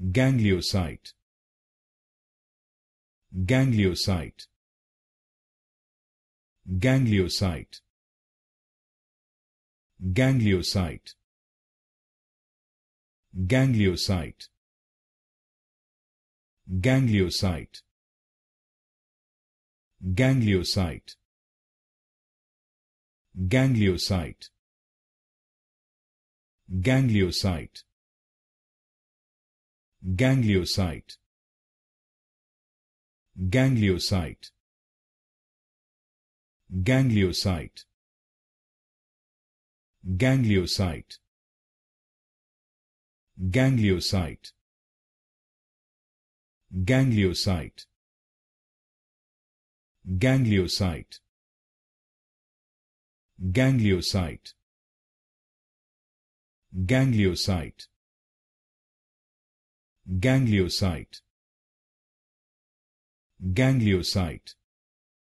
gangliocyte gangliocyte gangliocyte gangliocyte gangliocyte gangliocyte gangliocyte gangliocyte gangliocyte gangliocyte gangliocyte gangliocyte gangliocyte gangliocyte gangliocyte gangliocyte gangliocyte gangliocyte gangliocyte gangliocyte